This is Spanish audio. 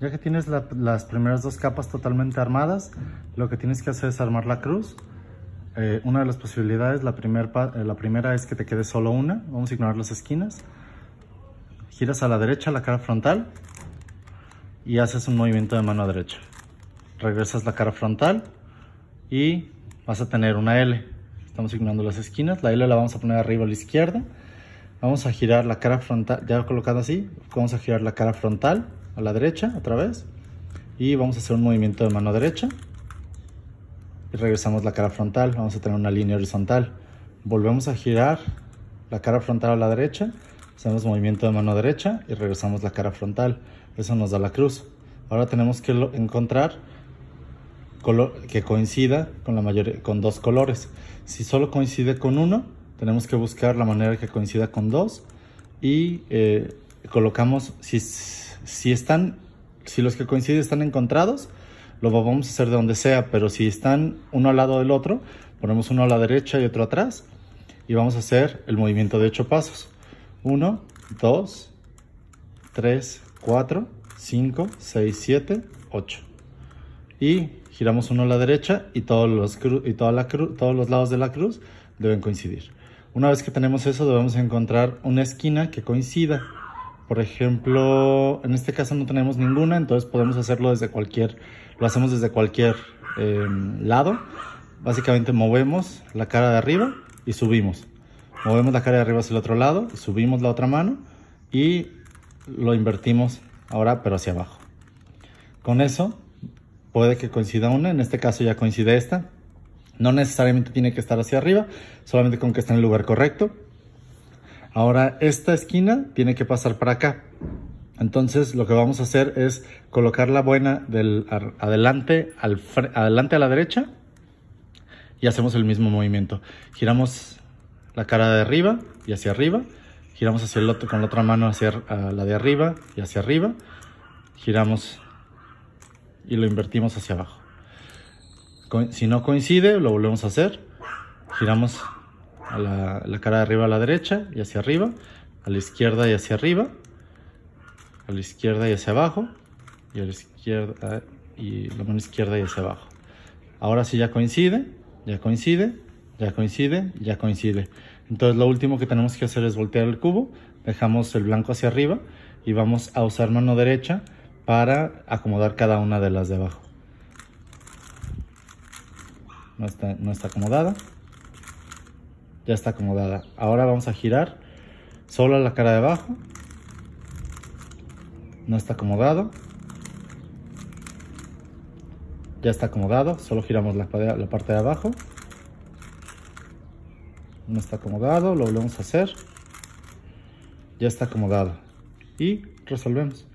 Ya que tienes las primeras dos capas totalmente armadas, lo que tienes que hacer es armar la cruz. Eh, una de las posibilidades, la, eh, la primera es que te quede solo una. Vamos a ignorar las esquinas. Giras a la derecha la cara frontal y haces un movimiento de mano derecha. Regresas la cara frontal y vas a tener una L. Estamos ignorando las esquinas. La L la vamos a poner arriba a la izquierda. Vamos a girar la cara frontal, ya colocada así, vamos a girar la cara frontal a la derecha otra vez y vamos a hacer un movimiento de mano derecha y regresamos la cara frontal, vamos a tener una línea horizontal. Volvemos a girar la cara frontal a la derecha, hacemos movimiento de mano derecha y regresamos la cara frontal. Eso nos da la cruz. Ahora tenemos que encontrar color que coincida con la mayor con dos colores. Si solo coincide con uno, tenemos que buscar la manera que coincida con dos y eh, colocamos, si, si están, si los que coinciden están encontrados, lo vamos a hacer de donde sea, pero si están uno al lado del otro, ponemos uno a la derecha y otro atrás y vamos a hacer el movimiento de ocho pasos. 1, 2, 3, 4, 5, 6, 7, 8. Y giramos uno a la derecha y todos los, y toda la todos los lados de la cruz deben coincidir. Una vez que tenemos eso, debemos encontrar una esquina que coincida. Por ejemplo, en este caso no tenemos ninguna, entonces podemos hacerlo desde cualquier, lo hacemos desde cualquier em, lado. Básicamente movemos la cara de arriba y subimos. Movemos la cara de arriba hacia el otro lado, subimos la otra mano y lo invertimos ahora, pero hacia abajo. Con eso puede que coincida una, en este caso ya coincide esta. No necesariamente tiene que estar hacia arriba, solamente con que esté en el lugar correcto. Ahora esta esquina tiene que pasar para acá. Entonces lo que vamos a hacer es colocar la buena del adelante, al adelante a la derecha y hacemos el mismo movimiento. Giramos la cara de arriba y hacia arriba. Giramos hacia el otro, con la otra mano hacia la de arriba y hacia arriba. Giramos y lo invertimos hacia abajo. Si no coincide, lo volvemos a hacer. Giramos la, cara de arriba a la derecha y hacia arriba, a la izquierda y hacia arriba, a la izquierda y hacia abajo, y a la izquierda y la mano izquierda y hacia abajo. Ahora sí ya coincide, ya coincide, ya coincide, ya coincide. Entonces lo último que tenemos que hacer es voltear el cubo, dejamos el blanco hacia arriba y vamos a usar mano derecha para acomodar cada una de las de abajo. no está acomodada ya está acomodada. Ahora vamos a girar solo la cara de abajo. No está acomodado. Ya está acomodado. Solo giramos la, la parte de abajo. No está acomodado. Lo volvemos a hacer. Ya está acomodado. Y resolvemos.